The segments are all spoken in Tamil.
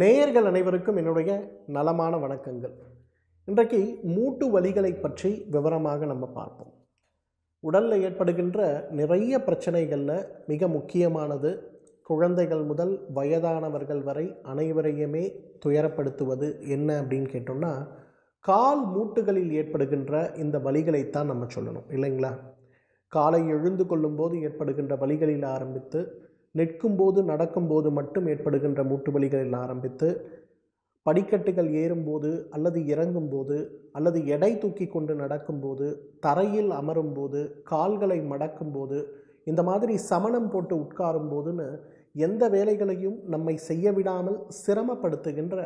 நேயர்கள் அனைவருக்கும் என்னுடைய நலமான வணக்கங்கள் இன்றைக்கு மூட்டு வலிகளை பற்றி விவரமாக நம்ம பார்ப்போம் உடலில் ஏற்படுகின்ற நிறைய பிரச்சனைகளில் மிக முக்கியமானது குழந்தைகள் முதல் வயதானவர்கள் வரை அனைவரையுமே துயரப்படுத்துவது என்ன அப்படின்னு கேட்டோம்னா கால் மூட்டுகளில் ஏற்படுகின்ற இந்த வலிகளைத்தான் நம்ம சொல்லணும் இல்லைங்களா காலை எழுந்து கொள்ளும்போது ஏற்படுகின்ற வழிகளில் ஆரம்பித்து நிற்கும்போது நடக்கும்போது மட்டும் ஏற்படுகின்ற மூட்டு வலிகளில் ஆரம்பித்து படிக்கட்டுகள் ஏறும்போது அல்லது இறங்கும்போது அல்லது எடை தூக்கி கொண்டு நடக்கும்போது தரையில் அமரும்போது கால்களை மடக்கும்போது இந்த மாதிரி சமணம் போட்டு உட்காரும் போதுன்னு எந்த வேலைகளையும் நம்மை செய்ய விடாமல் சிரமப்படுத்துகின்ற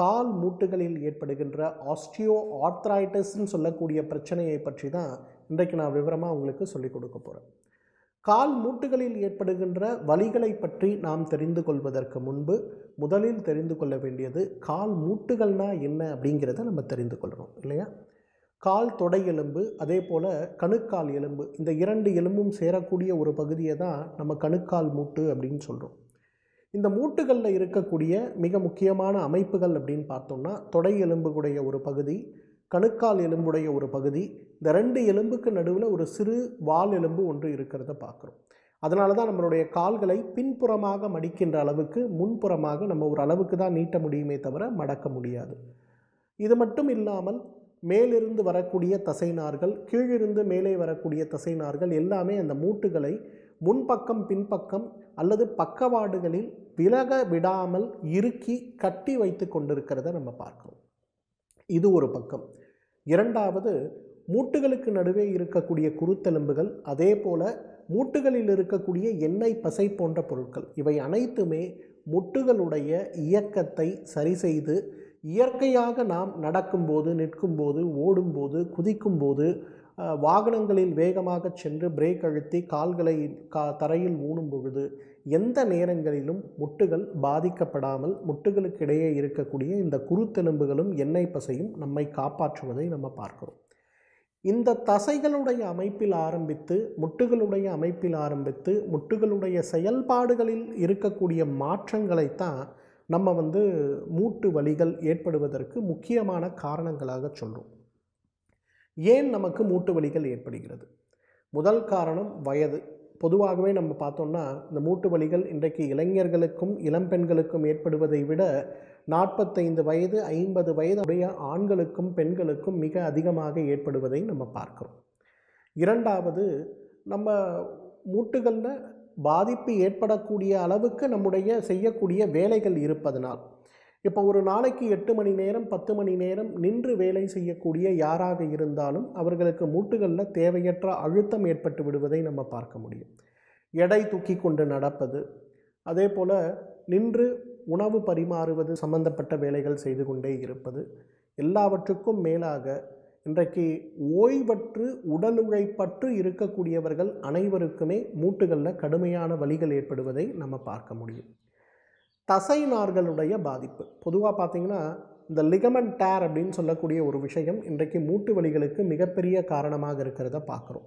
கால் மூட்டுகளில் ஏற்படுகின்ற ஆஸ்டியோ ஆர்த்ராய்டஸ்ன்னு சொல்லக்கூடிய பிரச்சனையை பற்றி தான் இன்றைக்கு நான் விவரமாக உங்களுக்கு சொல்லிக் கொடுக்க போகிறேன் கால் மூட்டுகளில் ஏற்படுகின்ற வலிகளை பற்றி நாம் தெரிந்து கொள்வதற்கு முன்பு முதலில் தெரிந்து கொள்ள வேண்டியது கால் மூட்டுகள்னா என்ன அப்படிங்கிறத நம்ம தெரிந்து கொள்ளணும் இல்லையா கால் தொடை எலும்பு அதே போல் கணுக்கால் எலும்பு இந்த இரண்டு எலும்பும் சேரக்கூடிய ஒரு பகுதியை தான் நம்ம கணுக்கால் மூட்டு அப்படின்னு சொல்கிறோம் இந்த மூட்டுகளில் இருக்கக்கூடிய மிக முக்கியமான அமைப்புகள் அப்படின்னு பார்த்தோம்னா தொடை எலும்புடைய ஒரு பகுதி கணுக்கால் எலும்புடைய ஒரு பகுதி இந்த ரெண்டு எலும்புக்கு நடுவில் ஒரு சிறு வால் எலும்பு ஒன்று இருக்கிறத பார்க்குறோம் அதனால தான் நம்மளுடைய கால்களை பின்புறமாக மடிக்கின்ற அளவுக்கு முன்புறமாக நம்ம ஒரு அளவுக்கு தான் நீட்ட முடியுமே தவிர மடக்க முடியாது இது மட்டும் இல்லாமல் மேலிருந்து வரக்கூடிய தசைநார்கள் கீழிருந்து மேலே வரக்கூடிய தசைநார்கள் எல்லாமே அந்த மூட்டுகளை முன்பக்கம் பின்பக்கம் அல்லது பக்கவாடுகளில் விலக விடாமல் இறுக்கி கட்டி வைத்து கொண்டிருக்கிறத நம்ம பார்க்கிறோம் இது ஒரு பக்கம் இரண்டாவது மூட்டுகளுக்கு நடுவே இருக்கக்கூடிய குருத்தெலும்புகள் அதே போல் மூட்டுகளில் இருக்கக்கூடிய எண்ணெய் பசை போன்ற பொருட்கள் இவை அனைத்துமே முட்டுகளுடைய இயக்கத்தை சரி செய்து இயற்கையாக நாம் நடக்கும்போது நிற்கும்போது ஓடும்போது குதிக்கும்போது வாகனங்களில் வேகமாக சென்று பிரேக் அழுத்தி கால்களை கா தரையில் ஊனும் பொழுது எந்த நேரங்களிலும் முட்டுகள் பாதிக்கப்படாமல் முட்டுகளுக்கு இடையே இருக்கக்கூடிய இந்த குருத்தெலும்புகளும் எண்ணெய் பசையும் நம்மை காப்பாற்றுவதை நம்ம பார்க்கிறோம் இந்த தசைகளுடைய அமைப்பில் ஆரம்பித்து முட்டுகளுடைய அமைப்பில் ஆரம்பித்து முட்டுகளுடைய செயல்பாடுகளில் இருக்கக்கூடிய மாற்றங்களைத்தான் நம்ம வந்து மூட்டு வலிகள் ஏற்படுவதற்கு முக்கியமான காரணங்களாக சொல்கிறோம் ஏன் நமக்கு மூட்டு வலிகள் ஏற்படுகிறது முதல் காரணம் வயது பொதுவாகவே நம்ம பார்த்தோம்னா இந்த மூட்டு வலிகள் இன்றைக்கு இளைஞர்களுக்கும் இளம்பெண்களுக்கும் ஏற்படுவதை விட நாற்பத்தைந்து வயது ஐம்பது வயது உடைய ஆண்களுக்கும் பெண்களுக்கும் மிக அதிகமாக ஏற்படுவதை நம்ம பார்க்குறோம் இரண்டாவது நம்ம மூட்டுகளில் பாதிப்பு ஏற்படக்கூடிய அளவுக்கு நம்முடைய செய்யக்கூடிய வேலைகள் இருப்பதனால் இப்போ ஒரு நாளைக்கு எட்டு மணி நேரம் பத்து மணி நேரம் நின்று வேலை செய்யக்கூடிய யாராக இருந்தாலும் அவர்களுக்கு மூட்டுகளில் தேவையற்ற அழுத்தம் ஏற்பட்டு விடுவதை நம்ம பார்க்க முடியும் எடை தூக்கி கொண்டு நடப்பது அதே போல் நின்று உணவு பரிமாறுவது சம்பந்தப்பட்ட வேலைகள் செய்து கொண்டே இருப்பது எல்லாவற்றுக்கும் மேலாக இன்றைக்கு ஓய்வற்று உடல் உழைப்பற்று இருக்கக்கூடியவர்கள் அனைவருக்குமே மூட்டுகளில் கடுமையான வழிகள் ஏற்படுவதை நம்ம பார்க்க முடியும் தசை நார்களுடைய பாதிப்பு பொதுவாக பார்த்திங்கன்னா இந்த லிகமெண்ட் டேர் அப்படின்னு சொல்லக்கூடிய ஒரு விஷயம் இன்றைக்கு மூட்டு வழிகளுக்கு மிகப்பெரிய காரணமாக இருக்கிறத பார்க்குறோம்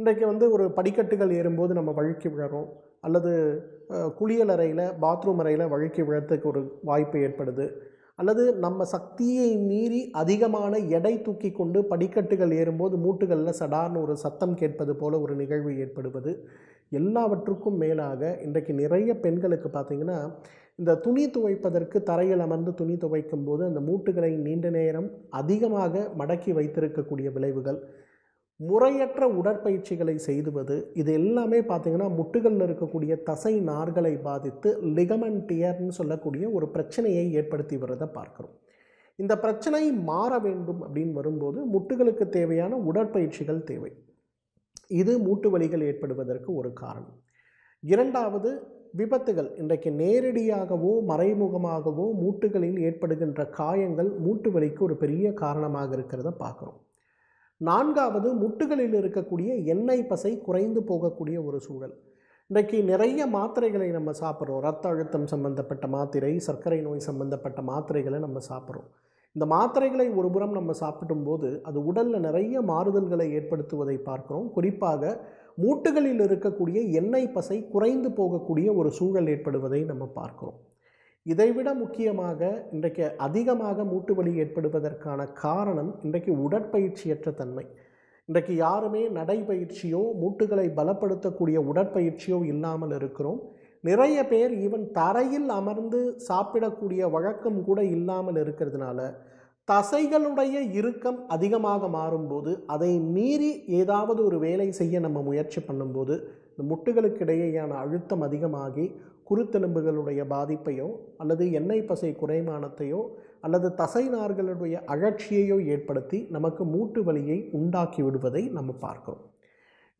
இன்றைக்கு வந்து ஒரு படிக்கட்டுகள் ஏறும்போது நம்ம வழுக்கி விழறோம் அல்லது குளியல் அறையில் பாத்ரூம் அறையில் வழுக்கி விழத்துக்கு ஒரு வாய்ப்பு ஏற்படுது அல்லது நம்ம சக்தியை மீறி அதிகமான எடை தூக்கி கொண்டு படிக்கட்டுகள் ஏறும்போது மூட்டுகளில் சடார்னு ஒரு சத்தம் கேட்பது போல ஒரு நிகழ்வு ஏற்படுவது எல்லாவற்றுக்கும் மேலாக இன்றைக்கு நிறைய பெண்களுக்கு பார்த்திங்கன்னா இந்த துணி துவைப்பதற்கு தரையில் அமர்ந்து துணி துவைக்கும் போது அந்த மூட்டுகளை நீண்ட நேரம் அதிகமாக மடக்கி வைத்திருக்கக்கூடிய விளைவுகள் முறையற்ற உடற்பயிற்சிகளை செய்துவது இது எல்லாமே பார்த்திங்கன்னா முட்டுகளில் இருக்கக்கூடிய தசை நார்களை பாதித்து லிகமன்டியர்னு சொல்லக்கூடிய ஒரு பிரச்சனையை ஏற்படுத்தி வரதை பார்க்குறோம் இந்த பிரச்சனை மாற வேண்டும் அப்படின்னு வரும்போது முட்டுகளுக்கு தேவையான உடற்பயிற்சிகள் தேவை இது மூட்டு வலிகள் ஏற்படுவதற்கு ஒரு காரணம் இரண்டாவது விபத்துகள் இன்றைக்கு நேரடியாகவோ மறைமுகமாகவோ மூட்டுகளில் ஏற்படுகின்ற காயங்கள் மூட்டு வலிக்கு ஒரு பெரிய காரணமாக இருக்கிறத பார்க்குறோம் நான்காவது முட்டுகளில் இருக்கக்கூடிய எண்ணெய் பசை குறைந்து போகக்கூடிய ஒரு சூழல் இன்றைக்கு நிறைய மாத்திரைகளை நம்ம சாப்பிட்றோம் ரத்த அழுத்தம் சம்பந்தப்பட்ட மாத்திரை சர்க்கரை நோய் சம்பந்தப்பட்ட மாத்திரைகளை நம்ம சாப்பிட்றோம் இந்த மாத்திரைகளை ஒருபுறம் நம்ம போது அது உடலில் நிறைய மாறுதல்களை ஏற்படுத்துவதை பார்க்குறோம் குறிப்பாக மூட்டுகளில் இருக்கக்கூடிய எண்ணெய் பசை குறைந்து போகக்கூடிய ஒரு சூழல் ஏற்படுவதை நம்ம பார்க்குறோம் இதைவிட முக்கியமாக இன்றைக்கு அதிகமாக மூட்டு வலி ஏற்படுவதற்கான காரணம் இன்றைக்கு உடற்பயிற்சியற்ற தன்மை இன்றைக்கு யாருமே நடைப்பயிற்சியோ மூட்டுகளை பலப்படுத்தக்கூடிய உடற்பயிற்சியோ இல்லாமல் இருக்கிறோம் நிறைய பேர் ஈவன் தரையில் அமர்ந்து சாப்பிடக்கூடிய வழக்கம் கூட இல்லாமல் இருக்கிறதுனால தசைகளுடைய இறுக்கம் அதிகமாக மாறும்போது அதை மீறி ஏதாவது ஒரு வேலை செய்ய நம்ம முயற்சி பண்ணும்போது இந்த முட்டுகளுக்கு இடையேயான அழுத்தம் அதிகமாகி குருத்தெலும்புகளுடைய பாதிப்பையோ அல்லது எண்ணெய் பசை குறைமானத்தையோ அல்லது தசை நார்களுடைய அழற்சியையோ ஏற்படுத்தி நமக்கு மூட்டு வலியை உண்டாக்கி விடுவதை நம்ம பார்க்கிறோம்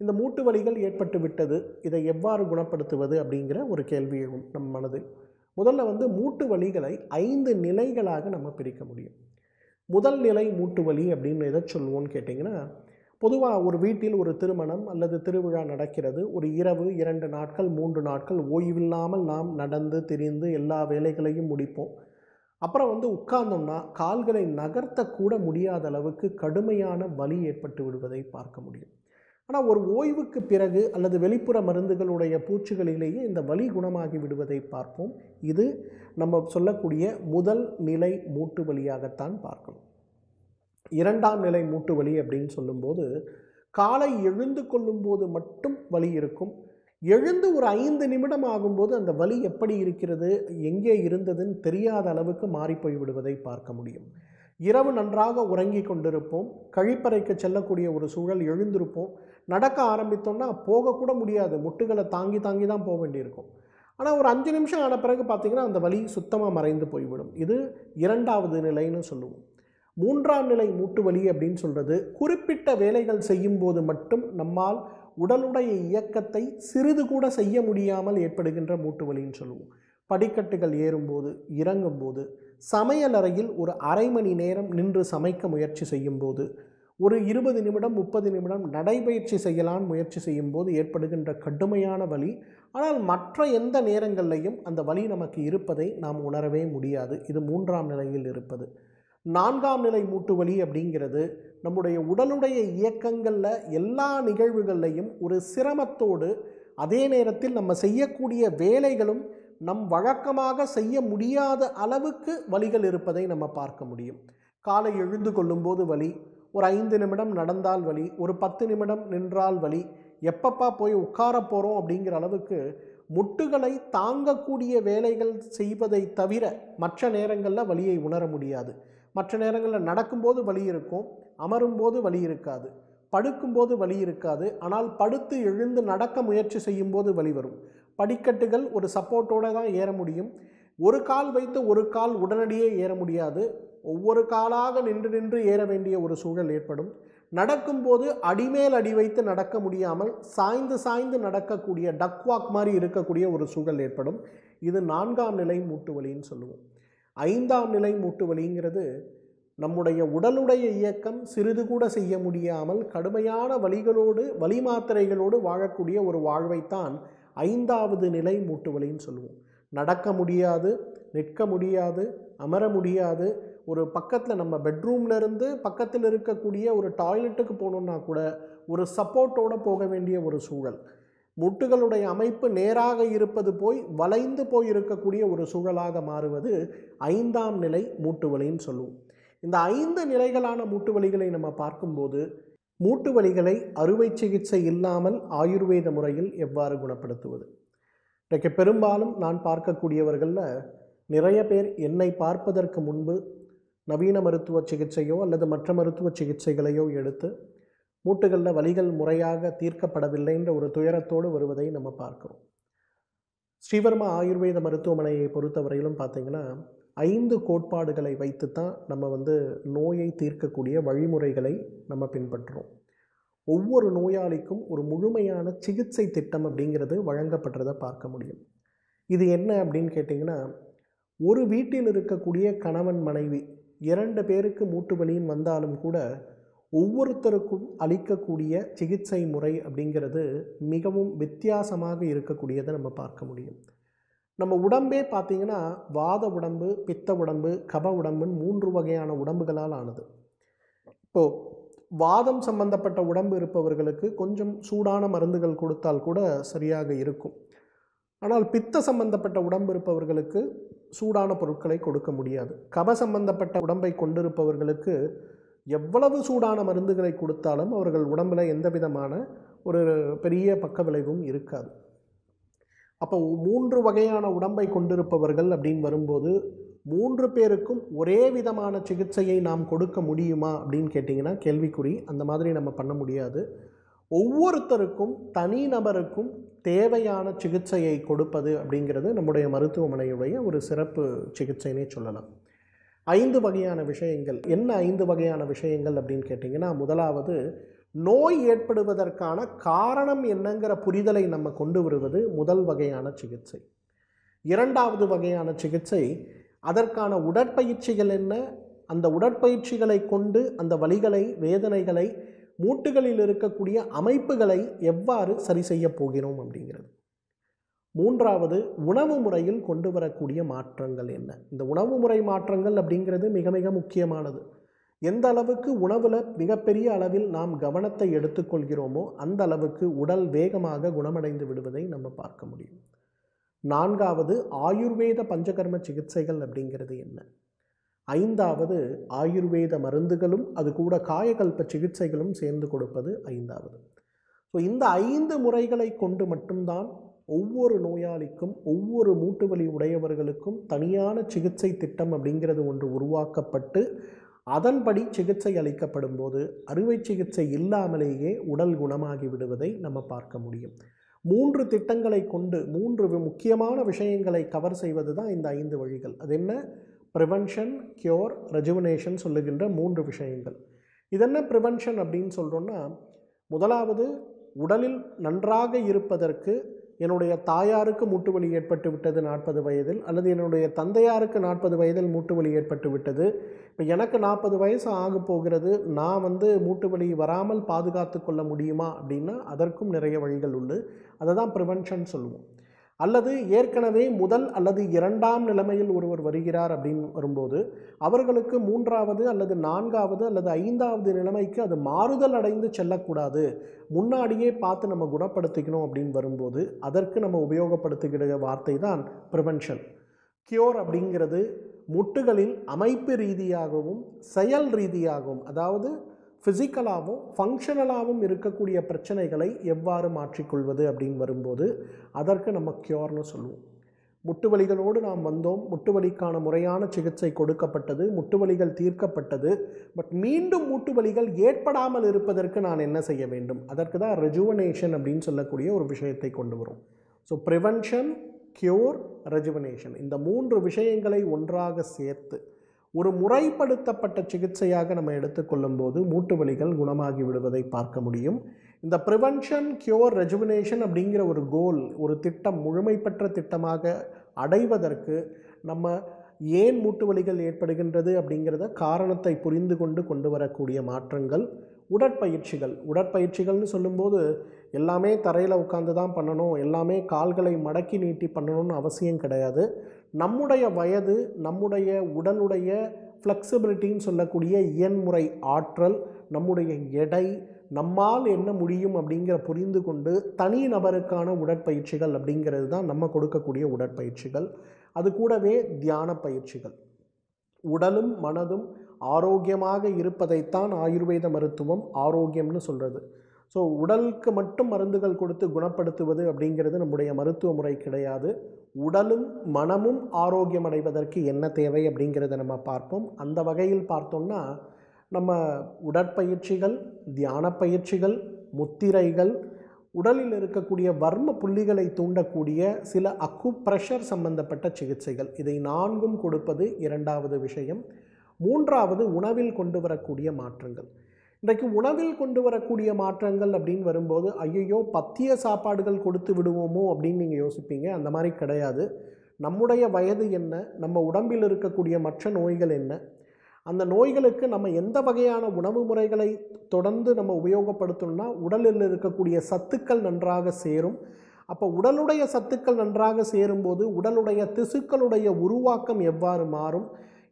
இந்த மூட்டு வலிகள் ஏற்பட்டு விட்டது இதை எவ்வாறு குணப்படுத்துவது அப்படிங்கிற ஒரு கேள்வி நம் மனதில் முதல்ல வந்து மூட்டு வலிகளை ஐந்து நிலைகளாக நம்ம பிரிக்க முடியும் முதல் நிலை மூட்டு வலி அப்படின்னு எதை சொல்லுவோன்னு கேட்டிங்கன்னா பொதுவாக ஒரு வீட்டில் ஒரு திருமணம் அல்லது திருவிழா நடக்கிறது ஒரு இரவு இரண்டு நாட்கள் மூன்று நாட்கள் ஓய்வில்லாமல் நாம் நடந்து திரிந்து எல்லா வேலைகளையும் முடிப்போம் அப்புறம் வந்து உட்கார்ந்தோம்னா கால்களை நகர்த்தக்கூட முடியாத அளவுக்கு கடுமையான வலி ஏற்பட்டு விடுவதை பார்க்க முடியும் ஆனால் ஒரு ஓய்வுக்கு பிறகு அல்லது வெளிப்புற மருந்துகளுடைய பூச்சிகளிலேயே இந்த வலி குணமாகி விடுவதை பார்ப்போம் இது நம்ம சொல்லக்கூடிய முதல் நிலை மூட்டு வலியாகத்தான் பார்க்கணும் இரண்டாம் நிலை மூட்டு வலி அப்படின்னு சொல்லும்போது காலை எழுந்து கொள்ளும்போது மட்டும் வலி இருக்கும் எழுந்து ஒரு ஐந்து நிமிடம் ஆகும்போது அந்த வலி எப்படி இருக்கிறது எங்கே இருந்ததுன்னு தெரியாத அளவுக்கு மாறிப்போய் விடுவதை பார்க்க முடியும் இரவு நன்றாக உறங்கி கொண்டிருப்போம் கழிப்பறைக்கு செல்லக்கூடிய ஒரு சூழல் எழுந்திருப்போம் நடக்க ஆரம்பித்தோன்னா போகக்கூட முடியாது முட்டுகளை தாங்கி தாங்கி தான் போக வேண்டியிருக்கும் ஆனால் ஒரு அஞ்சு நிமிஷம் ஆன பிறகு பார்த்திங்கன்னா அந்த வலி சுத்தமாக மறைந்து போய்விடும் இது இரண்டாவது நிலைன்னு சொல்லுவோம் மூன்றாம் நிலை மூட்டு வலி அப்படின்னு சொல்கிறது குறிப்பிட்ட வேலைகள் செய்யும்போது மட்டும் நம்மால் உடலுடைய இயக்கத்தை சிறிது கூட செய்ய முடியாமல் ஏற்படுகின்ற மூட்டு வலின்னு சொல்லுவோம் படிக்கட்டுகள் ஏறும்போது இறங்கும்போது சமையலறையில் ஒரு அரை மணி நேரம் நின்று சமைக்க முயற்சி செய்யும்போது ஒரு இருபது நிமிடம் முப்பது நிமிடம் நடைபயிற்சி செய்யலான் முயற்சி செய்யும் போது ஏற்படுகின்ற கடுமையான வலி ஆனால் மற்ற எந்த நேரங்கள்லையும் அந்த வலி நமக்கு இருப்பதை நாம் உணரவே முடியாது இது மூன்றாம் நிலையில் இருப்பது நான்காம் நிலை மூட்டு வலி அப்படிங்கிறது நம்முடைய உடலுடைய இயக்கங்களில் எல்லா நிகழ்வுகள்லையும் ஒரு சிரமத்தோடு அதே நேரத்தில் நம்ம செய்யக்கூடிய வேலைகளும் நம் வழக்கமாக செய்ய முடியாத அளவுக்கு வலிகள் இருப்பதை நம்ம பார்க்க முடியும் காலை எழுந்து கொள்ளும்போது வலி ஒரு ஐந்து நிமிடம் நடந்தால் வலி ஒரு பத்து நிமிடம் நின்றால் வலி எப்பப்பா போய் உட்கார போகிறோம் அப்படிங்கிற அளவுக்கு முட்டுகளை தாங்கக்கூடிய வேலைகள் செய்வதை தவிர மற்ற நேரங்களில் வலியை உணர முடியாது மற்ற நேரங்களில் நடக்கும்போது வலி இருக்கும் அமரும்போது வலி இருக்காது படுக்கும்போது வலி இருக்காது ஆனால் படுத்து எழுந்து நடக்க முயற்சி செய்யும்போது வலி வரும் படிக்கட்டுகள் ஒரு சப்போர்ட்டோடு தான் ஏற முடியும் ஒரு கால் வைத்து ஒரு கால் உடனடியே ஏற முடியாது ஒவ்வொரு காலாக நின்று நின்று ஏற வேண்டிய ஒரு சூழல் ஏற்படும் நடக்கும்போது அடிமேல் அடி வைத்து நடக்க முடியாமல் சாய்ந்து சாய்ந்து நடக்கக்கூடிய டக்வாக் மாதிரி இருக்கக்கூடிய ஒரு சூழல் ஏற்படும் இது நான்காம் நிலை மூட்டு வலின்னு சொல்லுவோம் ஐந்தாம் நிலை மூட்டு வலிங்கிறது நம்முடைய உடலுடைய இயக்கம் சிறிது கூட செய்ய முடியாமல் கடுமையான வழிகளோடு வழி மாத்திரைகளோடு வாழக்கூடிய ஒரு வாழ்வைத்தான் ஐந்தாவது நிலை மூட்டு வலின்னு சொல்லுவோம் நடக்க முடியாது நிற்க முடியாது அமர முடியாது ஒரு பக்கத்தில் நம்ம பெட்ரூம்லேருந்து பக்கத்தில் இருக்கக்கூடிய ஒரு டாய்லெட்டுக்கு போகணுன்னா கூட ஒரு சப்போர்ட்டோடு போக வேண்டிய ஒரு சூழல் முட்டுகளுடைய அமைப்பு நேராக இருப்பது போய் வளைந்து போய் இருக்கக்கூடிய ஒரு சூழலாக மாறுவது ஐந்தாம் நிலை மூட்டு வலின்னு சொல்லுவோம் இந்த ஐந்து நிலைகளான மூட்டு வலிகளை நம்ம பார்க்கும்போது மூட்டு வலிகளை அறுவை சிகிச்சை இல்லாமல் ஆயுர்வேத முறையில் எவ்வாறு குணப்படுத்துவது இன்றைக்கு பெரும்பாலும் நான் பார்க்கக்கூடியவர்களில் நிறைய பேர் என்னை பார்ப்பதற்கு முன்பு நவீன மருத்துவ சிகிச்சையோ அல்லது மற்ற மருத்துவ சிகிச்சைகளையோ எடுத்து மூட்டுகளில் வலிகள் முறையாக தீர்க்கப்படவில்லைன்ற ஒரு துயரத்தோடு வருவதை நம்ம பார்க்குறோம் ஸ்ரீவர்மா ஆயுர்வேத மருத்துவமனையை பொறுத்தவரையிலும் பார்த்திங்கன்னா ஐந்து கோட்பாடுகளை வைத்து தான் நம்ம வந்து நோயை தீர்க்கக்கூடிய வழிமுறைகளை நம்ம பின்பற்றுறோம் ஒவ்வொரு நோயாளிக்கும் ஒரு முழுமையான சிகிச்சை திட்டம் அப்படிங்கிறது வழங்கப்படுறதை பார்க்க முடியும் இது என்ன அப்படின்னு கேட்டிங்கன்னா ஒரு வீட்டில் இருக்கக்கூடிய கணவன் மனைவி இரண்டு பேருக்கு மூட்டு வலின்னு வந்தாலும் கூட ஒவ்வொருத்தருக்கும் அளிக்கக்கூடிய சிகிச்சை முறை அப்படிங்கிறது மிகவும் வித்தியாசமாக இருக்கக்கூடியதை நம்ம பார்க்க முடியும் நம்ம உடம்பே பார்த்திங்கன்னா வாத உடம்பு பித்த உடம்பு கப உடம்புன்னு மூன்று வகையான உடம்புகளால் ஆனது இப்போது வாதம் சம்பந்தப்பட்ட உடம்பு இருப்பவர்களுக்கு கொஞ்சம் சூடான மருந்துகள் கொடுத்தால் கூட சரியாக இருக்கும் ஆனால் பித்த சம்பந்தப்பட்ட உடம்பு இருப்பவர்களுக்கு சூடான பொருட்களை கொடுக்க முடியாது கப சம்பந்தப்பட்ட உடம்பை கொண்டிருப்பவர்களுக்கு எவ்வளவு சூடான மருந்துகளை கொடுத்தாலும் அவர்கள் உடம்பில் எந்த விதமான ஒரு பெரிய பக்க விளைவும் இருக்காது அப்போ மூன்று வகையான உடம்பை கொண்டிருப்பவர்கள் அப்படின்னு வரும்போது மூன்று பேருக்கும் ஒரே விதமான சிகிச்சையை நாம் கொடுக்க முடியுமா அப்படின்னு கேட்டிங்கன்னா கேள்விக்குறி அந்த மாதிரி நம்ம பண்ண முடியாது ஒவ்வொருத்தருக்கும் தனி நபருக்கும் தேவையான சிகிச்சையை கொடுப்பது அப்படிங்கிறது நம்முடைய மருத்துவமனையுடைய ஒரு சிறப்பு சிகிச்சைனே சொல்லலாம் ஐந்து வகையான விஷயங்கள் என்ன ஐந்து வகையான விஷயங்கள் அப்படின்னு கேட்டிங்கன்னா முதலாவது நோய் ஏற்படுவதற்கான காரணம் என்னங்கிற புரிதலை நம்ம கொண்டு வருவது முதல் வகையான சிகிச்சை இரண்டாவது வகையான சிகிச்சை அதற்கான உடற்பயிற்சிகள் என்ன அந்த உடற்பயிற்சிகளை கொண்டு அந்த வழிகளை வேதனைகளை மூட்டுகளில் இருக்கக்கூடிய அமைப்புகளை எவ்வாறு சரி செய்ய போகிறோம் அப்படிங்கிறது மூன்றாவது உணவு முறையில் கொண்டு வரக்கூடிய மாற்றங்கள் என்ன இந்த உணவு முறை மாற்றங்கள் அப்படிங்கிறது மிக மிக முக்கியமானது எந்த அளவுக்கு உணவில் மிகப்பெரிய அளவில் நாம் கவனத்தை எடுத்துக்கொள்கிறோமோ அந்த அளவுக்கு உடல் வேகமாக குணமடைந்து விடுவதை நம்ம பார்க்க முடியும் நான்காவது ஆயுர்வேத பஞ்சகர்ம சிகிச்சைகள் அப்படிங்கிறது என்ன ஐந்தாவது ஆயுர்வேத மருந்துகளும் அது கூட காயகல்ப சிகிச்சைகளும் சேர்ந்து கொடுப்பது ஐந்தாவது ஸோ இந்த ஐந்து முறைகளை கொண்டு மட்டும்தான் ஒவ்வொரு நோயாளிக்கும் ஒவ்வொரு மூட்டு உடையவர்களுக்கும் தனியான சிகிச்சை திட்டம் அப்படிங்கிறது ஒன்று உருவாக்கப்பட்டு அதன்படி சிகிச்சை அளிக்கப்படும் போது அறுவை சிகிச்சை இல்லாமலேயே உடல் குணமாகி விடுவதை நம்ம பார்க்க முடியும் மூன்று திட்டங்களை கொண்டு மூன்று முக்கியமான விஷயங்களை கவர் செய்வது தான் இந்த ஐந்து வழிகள் அது என்ன ப்ரிவென்ஷன் க்யூர் ரெஜுவனேஷன் சொல்லுகின்ற மூன்று விஷயங்கள் இதென்ன ப்ரிவென்ஷன் அப்படின்னு சொல்கிறோன்னா முதலாவது உடலில் நன்றாக இருப்பதற்கு என்னுடைய தாயாருக்கு மூட்டுவலி ஏற்பட்டு விட்டது நாற்பது வயதில் அல்லது என்னுடைய தந்தையாருக்கு நாற்பது வயதில் மூட்டுவலி ஏற்பட்டு விட்டது இப்போ எனக்கு நாற்பது வயசு ஆக போகிறது நான் வந்து மூட்டுவலி வராமல் பாதுகாத்து கொள்ள முடியுமா அப்படின்னா அதற்கும் நிறைய வழிகள் உண்டு அதை தான் ப்ரிவென்ஷன் சொல்லுவோம் அல்லது ஏற்கனவே முதல் அல்லது இரண்டாம் நிலைமையில் ஒருவர் வருகிறார் அப்படின்னு வரும்போது அவர்களுக்கு மூன்றாவது அல்லது நான்காவது அல்லது ஐந்தாவது நிலைமைக்கு அது மாறுதல் அடைந்து செல்லக்கூடாது முன்னாடியே பார்த்து நம்ம குணப்படுத்திக்கணும் அப்படின்னு வரும்போது அதற்கு நம்ம உபயோகப்படுத்துகிற வார்த்தை தான் ப்ரிவென்ஷன் கியோர் அப்படிங்கிறது முட்டுகளில் அமைப்பு ரீதியாகவும் செயல் ரீதியாகவும் அதாவது ஃபிசிக்கலாகவும் ஃபங்க்ஷனலாகவும் இருக்கக்கூடிய பிரச்சனைகளை எவ்வாறு மாற்றிக்கொள்வது அப்படின்னு வரும்போது அதற்கு நம்ம க்யூர்னு சொல்லுவோம் முட்டுவலிகளோடு நாம் வந்தோம் முட்டுவலிக்கான முறையான சிகிச்சை கொடுக்கப்பட்டது முட்டுவலிகள் தீர்க்கப்பட்டது பட் மீண்டும் முட்டுவலிகள் ஏற்படாமல் இருப்பதற்கு நான் என்ன செய்ய வேண்டும் அதற்கு தான் ரெஜுவனேஷன் அப்படின்னு சொல்லக்கூடிய ஒரு விஷயத்தை கொண்டு வரும் ஸோ ப்ரிவென்ஷன் க்யூர் ரெஜுவனேஷன் இந்த மூன்று விஷயங்களை ஒன்றாக சேர்த்து ஒரு முறைப்படுத்தப்பட்ட சிகிச்சையாக நம்ம எடுத்துக்கொள்ளும் போது மூட்டு வலிகள் குணமாகி விடுவதை பார்க்க முடியும் இந்த ப்ரிவென்ஷன் கியூர் ரெஜுவினேஷன் அப்படிங்கிற ஒரு கோல் ஒரு திட்டம் முழுமை பெற்ற திட்டமாக அடைவதற்கு நம்ம ஏன் மூட்டு வலிகள் ஏற்படுகின்றது அப்படிங்கிறத காரணத்தை புரிந்து கொண்டு கொண்டு வரக்கூடிய மாற்றங்கள் உடற்பயிற்சிகள் உடற்பயிற்சிகள்னு சொல்லும்போது எல்லாமே தரையில் உட்காந்து தான் பண்ணணும் எல்லாமே கால்களை மடக்கி நீட்டி பண்ணணும்னு அவசியம் கிடையாது நம்முடைய வயது நம்முடைய உடலுடைய ஃப்ளெக்சிபிலிட்டின்னு சொல்லக்கூடிய இயன்முறை ஆற்றல் நம்முடைய எடை நம்மால் என்ன முடியும் அப்படிங்கிற புரிந்து கொண்டு தனி நபருக்கான உடற்பயிற்சிகள் அப்படிங்கிறது தான் நம்ம கொடுக்கக்கூடிய உடற்பயிற்சிகள் அது கூடவே தியான பயிற்சிகள் உடலும் மனதும் ஆரோக்கியமாக இருப்பதைத்தான் ஆயுர்வேத மருத்துவம் ஆரோக்கியம்னு சொல்கிறது ஸோ உடலுக்கு மட்டும் மருந்துகள் கொடுத்து குணப்படுத்துவது அப்படிங்கிறது நம்முடைய மருத்துவ முறை கிடையாது உடலும் மனமும் ஆரோக்கியம் அடைவதற்கு என்ன தேவை அப்படிங்கிறத நம்ம பார்ப்போம் அந்த வகையில் பார்த்தோம்னா நம்ம உடற்பயிற்சிகள் தியான பயிற்சிகள் முத்திரைகள் உடலில் இருக்கக்கூடிய வர்ம புள்ளிகளை தூண்டக்கூடிய சில அக்கு ப்ரெஷர் சம்பந்தப்பட்ட சிகிச்சைகள் இதை நான்கும் கொடுப்பது இரண்டாவது விஷயம் மூன்றாவது உணவில் கொண்டு வரக்கூடிய மாற்றங்கள் இன்றைக்கு உணவில் கொண்டு வரக்கூடிய மாற்றங்கள் அப்படின்னு வரும்போது ஐயையோ பத்திய சாப்பாடுகள் கொடுத்து விடுவோமோ அப்படின்னு நீங்கள் யோசிப்பீங்க அந்த மாதிரி கிடையாது நம்முடைய வயது என்ன நம்ம உடம்பில் இருக்கக்கூடிய மற்ற நோய்கள் என்ன அந்த நோய்களுக்கு நம்ம எந்த வகையான உணவு முறைகளை தொடர்ந்து நம்ம உபயோகப்படுத்தணும்னா உடலில் இருக்கக்கூடிய சத்துக்கள் நன்றாக சேரும் அப்போ உடலுடைய சத்துக்கள் நன்றாக சேரும்போது உடலுடைய திசுக்களுடைய உருவாக்கம் எவ்வாறு மாறும்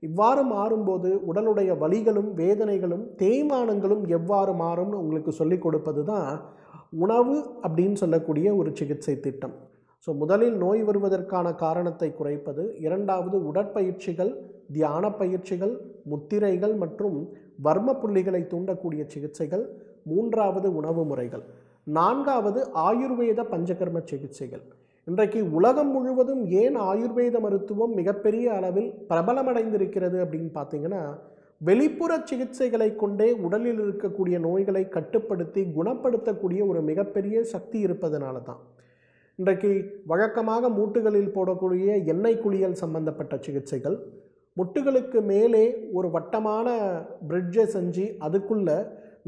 இவ்வாறு மாறும்போது உடலுடைய வலிகளும் வேதனைகளும் தேய்மானங்களும் எவ்வாறு மாறும்னு உங்களுக்கு சொல்லிக் கொடுப்பது தான் உணவு அப்படின்னு சொல்லக்கூடிய ஒரு சிகிச்சை திட்டம் ஸோ முதலில் நோய் வருவதற்கான காரணத்தை குறைப்பது இரண்டாவது உடற்பயிற்சிகள் தியான பயிற்சிகள் முத்திரைகள் மற்றும் வர்ம புள்ளிகளை தூண்டக்கூடிய சிகிச்சைகள் மூன்றாவது உணவு முறைகள் நான்காவது ஆயுர்வேத பஞ்சகர்ம சிகிச்சைகள் இன்றைக்கு உலகம் முழுவதும் ஏன் ஆயுர்வேத மருத்துவம் மிகப்பெரிய அளவில் பிரபலமடைந்திருக்கிறது அப்படின்னு பார்த்தீங்கன்னா வெளிப்புற சிகிச்சைகளை கொண்டே உடலில் இருக்கக்கூடிய நோய்களை கட்டுப்படுத்தி குணப்படுத்தக்கூடிய ஒரு மிகப்பெரிய சக்தி இருப்பதனால தான் இன்றைக்கு வழக்கமாக மூட்டுகளில் போடக்கூடிய எண்ணெய் குளியல் சம்பந்தப்பட்ட சிகிச்சைகள் முட்டுகளுக்கு மேலே ஒரு வட்டமான பிரிட்ஜை செஞ்சு அதுக்குள்ளே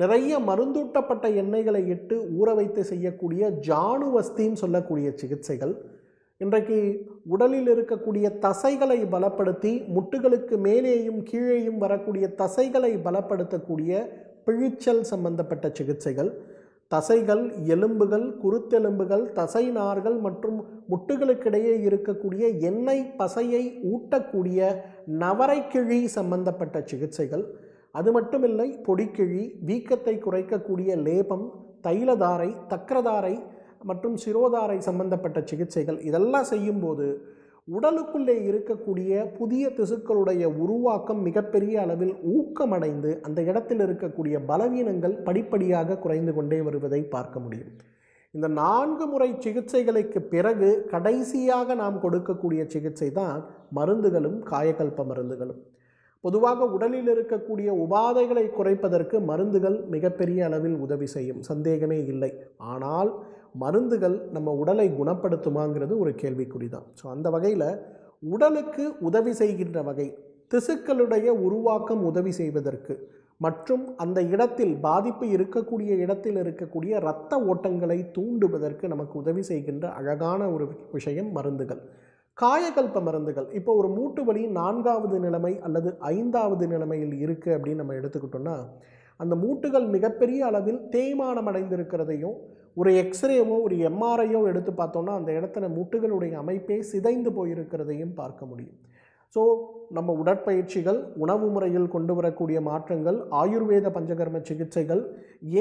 நிறைய மருந்தூட்டப்பட்ட எண்ணெய்களை இட்டு ஊற வைத்து செய்யக்கூடிய ஜானுவஸ்தின்னு சொல்லக்கூடிய சிகிச்சைகள் இன்றைக்கு உடலில் இருக்கக்கூடிய தசைகளை பலப்படுத்தி முட்டுகளுக்கு மேலேயும் கீழேயும் வரக்கூடிய தசைகளை பலப்படுத்தக்கூடிய பிழிச்சல் சம்பந்தப்பட்ட சிகிச்சைகள் தசைகள் எலும்புகள் குருத்தெலும்புகள் தசை நார்கள் மற்றும் முட்டுகளுக்கிடையே இருக்கக்கூடிய எண்ணெய் பசையை ஊட்டக்கூடிய நவரைக்கிழி சம்பந்தப்பட்ட சிகிச்சைகள் அது மட்டுமில்லை பொடிக்கிழி வீக்கத்தை குறைக்கக்கூடிய லேபம் தைலதாரை தக்கரதாரை மற்றும் சிரோதாரை சம்பந்தப்பட்ட சிகிச்சைகள் இதெல்லாம் செய்யும்போது உடலுக்குள்ளே இருக்கக்கூடிய புதிய திசுக்களுடைய உருவாக்கம் மிகப்பெரிய அளவில் ஊக்கமடைந்து அந்த இடத்தில் இருக்கக்கூடிய பலவீனங்கள் படிப்படியாக குறைந்து கொண்டே வருவதை பார்க்க முடியும் இந்த நான்கு முறை சிகிச்சைகளுக்கு பிறகு கடைசியாக நாம் கொடுக்கக்கூடிய சிகிச்சை தான் மருந்துகளும் காயக்கல்ப மருந்துகளும் பொதுவாக உடலில் இருக்கக்கூடிய உபாதைகளை குறைப்பதற்கு மருந்துகள் மிகப்பெரிய அளவில் உதவி செய்யும் சந்தேகமே இல்லை ஆனால் மருந்துகள் நம்ம உடலை குணப்படுத்துமாங்கிறது ஒரு கேள்விக்குறி தான் ஸோ அந்த வகையில் உடலுக்கு உதவி செய்கின்ற வகை திசுக்களுடைய உருவாக்கம் உதவி செய்வதற்கு மற்றும் அந்த இடத்தில் பாதிப்பு இருக்கக்கூடிய இடத்தில் இருக்கக்கூடிய இரத்த ஓட்டங்களை தூண்டுவதற்கு நமக்கு உதவி செய்கின்ற அழகான ஒரு விஷயம் மருந்துகள் காயகல்ப மருந்துகள் இப்போ ஒரு மூட்டு வலி நான்காவது நிலைமை அல்லது ஐந்தாவது நிலைமையில் இருக்குது அப்படின்னு நம்ம எடுத்துக்கிட்டோம்னா அந்த மூட்டுகள் மிகப்பெரிய அளவில் தேய்மானம் அடைந்திருக்கிறதையும் ஒரு எக்ஸ்ரேவோ ஒரு எம்ஆர்ஐயோ எடுத்து பார்த்தோம்னா அந்த இடத்துல மூட்டுகளுடைய அமைப்பே சிதைந்து போயிருக்கிறதையும் பார்க்க முடியும் ஸோ நம்ம உடற்பயிற்சிகள் உணவு முறையில் கொண்டு வரக்கூடிய மாற்றங்கள் ஆயுர்வேத பஞ்சகர்ம சிகிச்சைகள்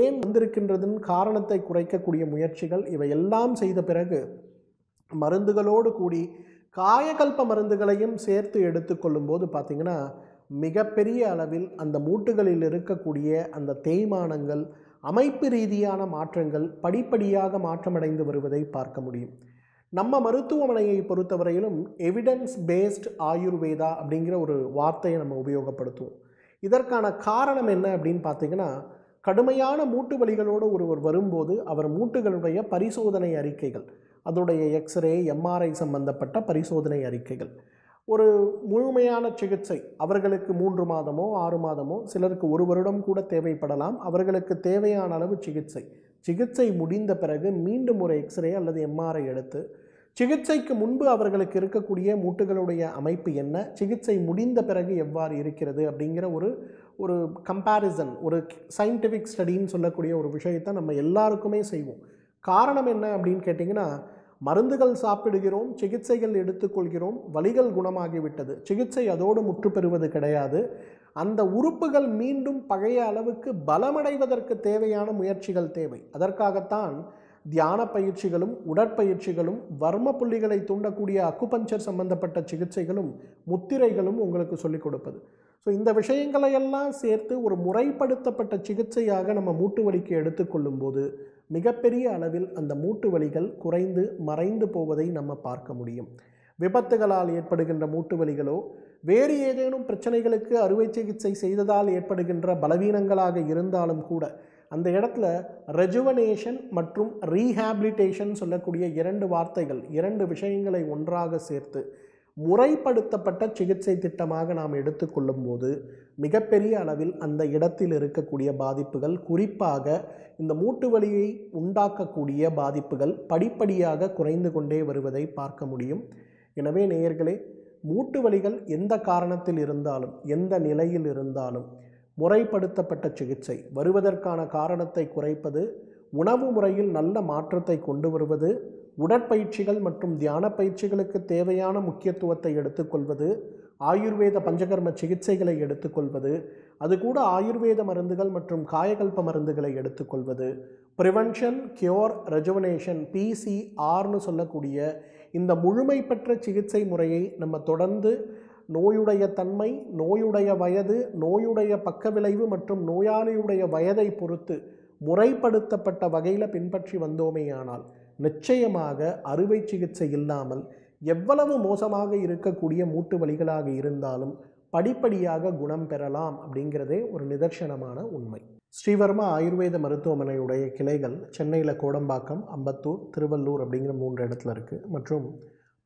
ஏன் வந்திருக்கின்றதன் காரணத்தை குறைக்கக்கூடிய முயற்சிகள் இவை எல்லாம் செய்த பிறகு மருந்துகளோடு கூடி காயகல்ப மருந்துகளையும் சேர்த்து எடுத்துக்கொள்ளும் போது பார்த்திங்கன்னா மிகப்பெரிய அளவில் அந்த மூட்டுகளில் இருக்கக்கூடிய அந்த தேய்மானங்கள் அமைப்பு ரீதியான மாற்றங்கள் படிப்படியாக மாற்றமடைந்து வருவதை பார்க்க முடியும் நம்ம மருத்துவமனையை பொறுத்தவரையிலும் எவிடன்ஸ் பேஸ்ட் ஆயுர்வேதா அப்படிங்கிற ஒரு வார்த்தையை நம்ம உபயோகப்படுத்துவோம் இதற்கான காரணம் என்ன அப்படின்னு பார்த்தீங்கன்னா கடுமையான மூட்டு வலிகளோடு ஒருவர் வரும்போது அவர் மூட்டுகளுடைய பரிசோதனை அறிக்கைகள் அதோடைய எக்ஸ்ரே எம்ஆர்ஐ சம்பந்தப்பட்ட பரிசோதனை அறிக்கைகள் ஒரு முழுமையான சிகிச்சை அவர்களுக்கு மூன்று மாதமோ ஆறு மாதமோ சிலருக்கு ஒரு வருடம் கூட தேவைப்படலாம் அவர்களுக்கு தேவையான அளவு சிகிச்சை சிகிச்சை முடிந்த பிறகு மீண்டும் ஒரு எக்ஸ்ரே அல்லது எம்ஆர்ஐ எடுத்து சிகிச்சைக்கு முன்பு அவர்களுக்கு இருக்கக்கூடிய மூட்டுகளுடைய அமைப்பு என்ன சிகிச்சை முடிந்த பிறகு எவ்வாறு இருக்கிறது அப்படிங்கிற ஒரு ஒரு கம்பாரிசன் ஒரு சயின்டிஃபிக் ஸ்டடின்னு சொல்லக்கூடிய ஒரு விஷயத்தை நம்ம எல்லாருக்குமே செய்வோம் காரணம் என்ன அப்படின்னு கேட்டிங்கன்னா மருந்துகள் சாப்பிடுகிறோம் சிகிச்சைகள் எடுத்துக்கொள்கிறோம் வலிகள் குணமாகிவிட்டது சிகிச்சை அதோடு முற்று பெறுவது கிடையாது அந்த உறுப்புகள் மீண்டும் பழைய அளவுக்கு பலமடைவதற்கு தேவையான முயற்சிகள் தேவை அதற்காகத்தான் தியான பயிற்சிகளும் உடற்பயிற்சிகளும் வர்ம புள்ளிகளை தூண்டக்கூடிய அக்குபஞ்சர் சம்பந்தப்பட்ட சிகிச்சைகளும் முத்திரைகளும் உங்களுக்கு சொல்லிக் கொடுப்பது ஸோ இந்த விஷயங்களையெல்லாம் சேர்த்து ஒரு முறைப்படுத்தப்பட்ட சிகிச்சையாக நம்ம மூட்டு வலிக்கு எடுத்துக்கொள்ளும் போது மிகப்பெரிய அளவில் அந்த மூட்டு வலிகள் குறைந்து மறைந்து போவதை நம்ம பார்க்க முடியும் விபத்துகளால் ஏற்படுகின்ற மூட்டு வலிகளோ வேறு ஏதேனும் பிரச்சனைகளுக்கு அறுவை சிகிச்சை செய்ததால் ஏற்படுகின்ற பலவீனங்களாக இருந்தாலும் கூட அந்த இடத்துல ரெஜுவனேஷன் மற்றும் ரீஹாபிலிட்டேஷன் சொல்லக்கூடிய இரண்டு வார்த்தைகள் இரண்டு விஷயங்களை ஒன்றாக சேர்த்து முறைப்படுத்தப்பட்ட சிகிச்சை திட்டமாக நாம் எடுத்துக்கொள்ளும் போது மிகப்பெரிய அளவில் அந்த இடத்தில் இருக்கக்கூடிய பாதிப்புகள் குறிப்பாக இந்த மூட்டு வலியை உண்டாக்கக்கூடிய பாதிப்புகள் படிப்படியாக குறைந்து கொண்டே வருவதை பார்க்க முடியும் எனவே நேயர்களே மூட்டு வலிகள் எந்த காரணத்தில் இருந்தாலும் எந்த நிலையில் இருந்தாலும் முறைப்படுத்தப்பட்ட சிகிச்சை வருவதற்கான காரணத்தை குறைப்பது உணவு முறையில் நல்ல மாற்றத்தை கொண்டு வருவது உடற்பயிற்சிகள் மற்றும் தியான பயிற்சிகளுக்கு தேவையான முக்கியத்துவத்தை எடுத்துக்கொள்வது ஆயுர்வேத பஞ்சகர்ம சிகிச்சைகளை எடுத்துக்கொள்வது அது கூட ஆயுர்வேத மருந்துகள் மற்றும் காயகல்ப மருந்துகளை எடுத்துக்கொள்வது ப்ரிவென்ஷன் கியோர் ரெஜுவனேஷன் பிசிஆர்னு சொல்லக்கூடிய இந்த முழுமை பெற்ற சிகிச்சை முறையை நம்ம தொடர்ந்து நோயுடைய தன்மை நோயுடைய வயது நோயுடைய பக்க விளைவு மற்றும் நோயாளியுடைய வயதை பொறுத்து முறைப்படுத்தப்பட்ட வகையில் பின்பற்றி வந்தோமேயானால் நிச்சயமாக அறுவை சிகிச்சை இல்லாமல் எவ்வளவு மோசமாக இருக்கக்கூடிய மூட்டு வழிகளாக இருந்தாலும் படிப்படியாக குணம் பெறலாம் அப்படிங்கிறதே ஒரு நிதர்சனமான உண்மை ஸ்ரீவர்மா ஆயுர்வேத மருத்துவமனையுடைய கிளைகள் சென்னையில் கோடம்பாக்கம் அம்பத்தூர் திருவள்ளூர் அப்படிங்கிற மூன்று இடத்துல இருக்குது மற்றும்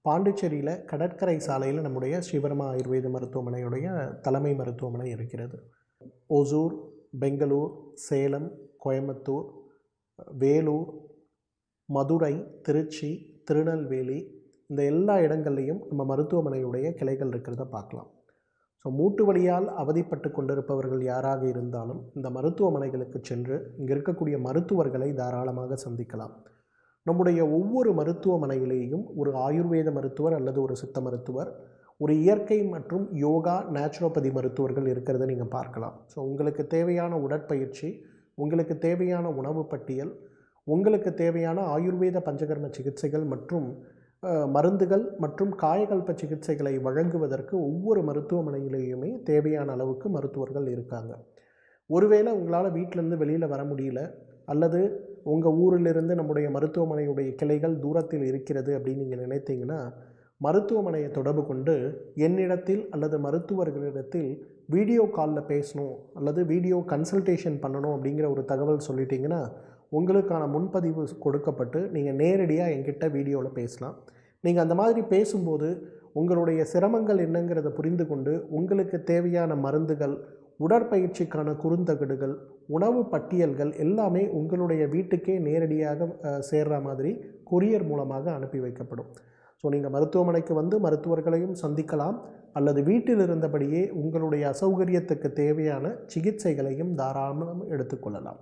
பாண்டிச்சேரியில் கடற்கரை சாலையில் நம்முடைய ஸ்ரீவர்மா ஆயுர்வேத மருத்துவமனையுடைய தலைமை மருத்துவமனை இருக்கிறது ஓசூர் பெங்களூர் சேலம் கோயம்புத்தூர் வேலூர் மதுரை திருச்சி திருநெல்வேலி இந்த எல்லா இடங்கள்லையும் நம்ம மருத்துவமனையுடைய கிளைகள் இருக்கிறத பார்க்கலாம் ஸோ மூட்டு வழியால் அவதிப்பட்டு கொண்டிருப்பவர்கள் யாராக இருந்தாலும் இந்த மருத்துவமனைகளுக்கு சென்று இங்கே இருக்கக்கூடிய மருத்துவர்களை தாராளமாக சந்திக்கலாம் நம்முடைய ஒவ்வொரு மருத்துவமனையிலேயும் ஒரு ஆயுர்வேத மருத்துவர் அல்லது ஒரு சித்த மருத்துவர் ஒரு இயற்கை மற்றும் யோகா நேச்சுரோபதி மருத்துவர்கள் இருக்கிறத நீங்கள் பார்க்கலாம் ஸோ உங்களுக்கு தேவையான உடற்பயிற்சி உங்களுக்கு தேவையான உணவு பட்டியல் உங்களுக்கு தேவையான ஆயுர்வேத பஞ்சகர்ம சிகிச்சைகள் மற்றும் மருந்துகள் மற்றும் காயகல்ப சிகிச்சைகளை வழங்குவதற்கு ஒவ்வொரு மருத்துவமனையிலேயுமே தேவையான அளவுக்கு மருத்துவர்கள் இருக்காங்க ஒருவேளை உங்களால் வீட்டிலேருந்து வெளியில் வர முடியல அல்லது உங்கள் ஊரிலிருந்து நம்முடைய மருத்துவமனையுடைய கிளைகள் தூரத்தில் இருக்கிறது அப்படின்னு நீங்கள் நினைத்தீங்கன்னா மருத்துவமனையை தொடர்பு கொண்டு என்னிடத்தில் அல்லது மருத்துவர்களிடத்தில் வீடியோ காலில் பேசணும் அல்லது வீடியோ கன்சல்டேஷன் பண்ணணும் அப்படிங்கிற ஒரு தகவல் சொல்லிட்டிங்கன்னா உங்களுக்கான முன்பதிவு கொடுக்கப்பட்டு நீங்கள் நேரடியாக எங்கிட்ட வீடியோவில் பேசலாம் நீங்கள் அந்த மாதிரி பேசும்போது உங்களுடைய சிரமங்கள் என்னங்கிறத புரிந்து கொண்டு உங்களுக்கு தேவையான மருந்துகள் உடற்பயிற்சிக்கான குறுந்தகடுகள் உணவு பட்டியல்கள் எல்லாமே உங்களுடைய வீட்டுக்கே நேரடியாக சேர்கிற மாதிரி கொரியர் மூலமாக அனுப்பி வைக்கப்படும் ஸோ நீங்கள் மருத்துவமனைக்கு வந்து மருத்துவர்களையும் சந்திக்கலாம் அல்லது வீட்டில் இருந்தபடியே உங்களுடைய அசௌகரியத்துக்கு தேவையான சிகிச்சைகளையும் தாராளமாக எடுத்துக்கொள்ளலாம்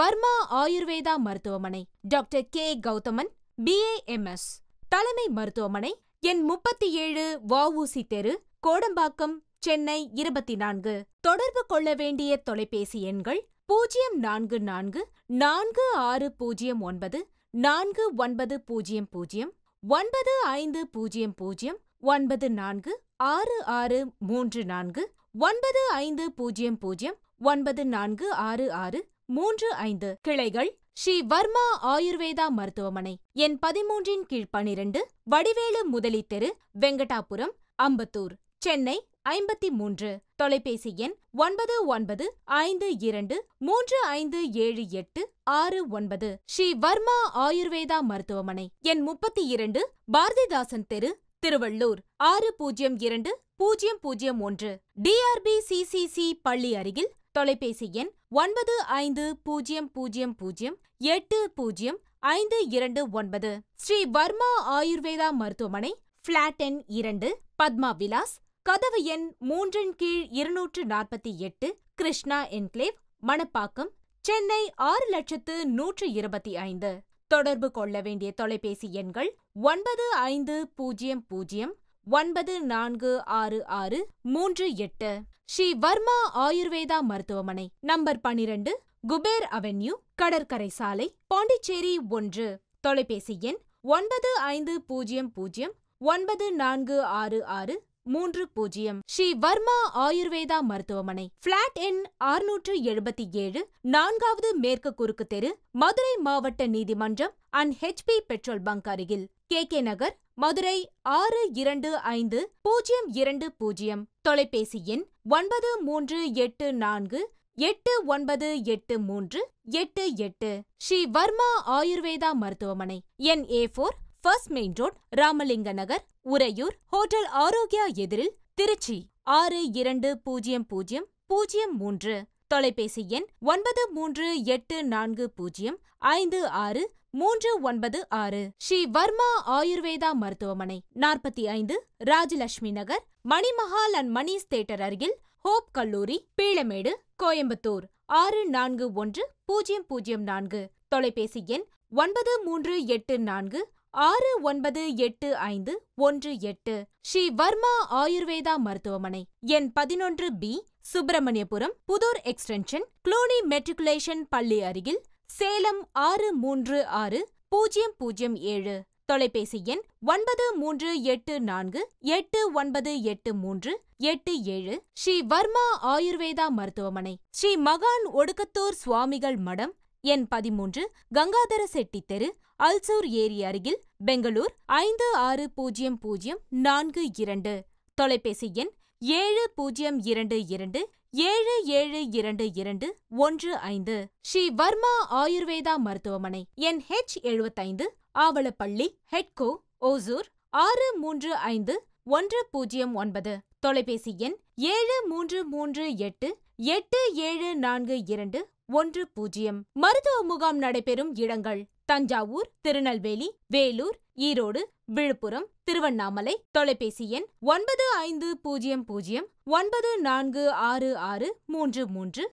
வர்மா ஆயுர்வேதா மருத்துவமனை டாக்டர் கே கௌதமன் பிஏஎம்எஸ் தலைமை மருத்துவமனை எண் முப்பத்தி ஏழு வஉசி தெரு கோடம்பாக்கம் சென்னை இருபத்தி நான்கு தொடர்பு கொள்ள வேண்டிய தொலைபேசி எண்கள் பூஜ்ஜியம் நான்கு நான்கு நான்கு ஆறு பூஜ்ஜியம் ஒன்பது நான்கு ஒன்பது பூஜ்ஜியம் பூஜ்ஜியம் ஒன்பது ஐந்து பூஜ்ஜியம் பூஜ்ஜியம் ஒன்பது நான்கு ஆறு ஆறு மூன்று நான்கு ஒன்பது ஐந்து பூஜ்ஜியம் பூஜ்ஜியம் ஒன்பது நான்கு ஆறு ஆறு மூன்று ஐந்து கிளைகள் ஸ்ரீ வர்மா ஆயுர்வேதா மருத்துவமனை என் பதிமூன்றின் கீழ் பனிரெண்டு வடிவேலு முதலி தெரு வெங்கடாபுரம் அம்பத்தூர் சென்னை ஐம்பத்தி மூன்று தொலைபேசி எண் ஒன்பது ஒன்பது ஐந்து இரண்டு மூன்று ஐந்து ஏழு எட்டு ஆறு ஒன்பது ஸ்ரீ வர்மா ஆயுர்வேதா மருத்துவமனை எண் முப்பத்தி இரண்டு பாரதிதாசன் தெரு திருவள்ளூர் ஆறு பூஜ்ஜியம் இரண்டு பூஜ்ஜியம் பூஜ்ஜியம் ஒன்று டிஆர்பி சிசிசி பள்ளி அருகில் தொலைபேசி எண் ஒன்பது ஐந்து பூஜ்ஜியம் பூஜ்ஜியம் பூஜ்ஜியம் எட்டு பூஜ்ஜியம் ஐந்து இரண்டு ஒன்பது ஸ்ரீ வர்மா ஆயுர்வேதா மருத்துவமனை பிளாட் எண் இரண்டு பத்மா விலாஸ் கதவு எண் மூன்றின் கீழ் இருநூற்று நாற்பத்தி எட்டு கிருஷ்ணா என்க்ளேவ் மணப்பாக்கம் சென்னை ஆறு லட்சத்து நூற்று இருபத்தி ஐந்து தொடர்பு கொள்ள வேண்டிய தொலைபேசி எண்கள் ஒன்பது ஐந்து பூஜ்ஜியம் பூஜ்ஜியம் ஒன்பது நான்கு ஆறு ஆறு மூன்று எட்டு ஸ்ரீ வர்மா ஆயுர்வேதா மருத்துவமனை நம்பர் பனிரெண்டு குபேர் அவென்யூ கடற்கரை சாலை பாண்டிச்சேரி ஒன்று தொலைபேசி எண் ஒன்பது ஐந்து பூஜ்ஜியம் பூஜ்ஜியம் ஒன்பது நான்கு ஆறு ஆறு மூன்று பூஜ்ஜியம் ஸ்ரீ வர்மா ஆயுர்வேதா மருத்துவமனை பிளாட் எண் அறுநூற்று எழுபத்தி ஏழு நான்காவது மேற்கு குறுக்கு தெரு மதுரை மாவட்ட நீதிமன்றம் அண்ட் ஹெச்பி பெட்ரோல் பங்க் அருகில் கே கே நகர் மதுரை ஆறு இரண்டு ஐந்து பூஜ்ஜியம் இரண்டு பூஜ்ஜியம் தொலைபேசி எண் ஒன்பது மூன்று எட்டு நான்கு எட்டு ஒன்பது எட்டு மூன்று எட்டு எட்டு ஸ்ரீ வர்மா ஆயுர்வேதா மருத்துவமனை N A four first main road Ramalinga Nagar Woraiyur hotel Arogya எதிரில் திருச்சி ஆறு இரண்டு பூஜ்ஜியம் பூஜ்ஜியம் பூஜ்ஜியம் மூன்று தொலைபேசி எண் ஒன்பது மூன்று எட்டு நான்கு பூஜ்ஜியம் ஐந்து ஆறு மூன்று ஒன்பது ஆறு ஸ்ரீ வர்மா ஆயுர்வேதா மருத்துவமனை நாற்பத்தி ஐந்து ராஜலட்சுமி நகர் மணிமஹால் அண்ட் மணிஸ் தேட்டர் அருகில் ஹோப் கல்லூரி பீளமேடு கோயம்புத்தூர் ஆறு நான்கு ஒன்று பூஜ்ஜியம் பூஜ்ஜியம் நான்கு தொலைபேசி எண் ஒன்பது மூன்று எட்டு நான்கு ஆறு ஒன்பது எட்டு ஐந்து ஒன்று எட்டு ஸ்ரீ வர்மா ஆயுர்வேதா மருத்துவமனை எண் பதினொன்று B Subramaniapuram Puthur extension colony matriculation பள்ளி அருகில் சேலம் ஆறு மூன்று ஆறு பூஜ்ஜியம் பூஜ்ஜியம் ஏழு தொலைபேசி எண் ஒன்பது மூன்று எட்டு நான்கு எட்டு ஒன்பது எட்டு மூன்று எட்டு ஏழு ஸ்ரீ வர்மா ஆயுர்வேதா மருத்துவமனை ஸ்ரீ மகான் ஒடுக்கத்தூர் சுவாமிகள் மடம் எண் பதிமூன்று கங்காதர செட்டி தெரு அல்சூர் ஏரி அருகில் பெங்களூர் ஐந்து ஆறு பூஜ்ஜியம் பூஜ்ஜியம் நான்கு இரண்டு தொலைபேசி எண் ஏழு பூஜ்ஜியம் இரண்டு இரண்டு ஏழு ஏழு இரண்டு இரண்டு ஒன்று ஐந்து ஸ்ரீ வர்மா ஆயுர்வேதா மருத்துவமனை என் ஹெச் எழுபத்தைந்து ஆவலப்பள்ளி ஹெட்கோ ஓசூர் ஆறு மூன்று ஐந்து ஒன்று பூஜ்ஜியம் ஒன்பது தொலைபேசி எண் ஏழு மூன்று மூன்று எட்டு எட்டு ஏழு நான்கு இரண்டு ஒன்று பூஜ்ஜியம் மருத்துவ முகாம் நடைபெறும் இடங்கள் தஞ்சாவூர் திருநெல்வேலி வேலூர் ஈரோடு விழுப்புரம் திருவண்ணாமலை தொலைபேசி எண் ஒன்பது ஐந்து பூஜ்ஜியம் பூஜ்ஜியம் ஒன்பது நான்கு ஆறு ஆறு மூன்று மூன்று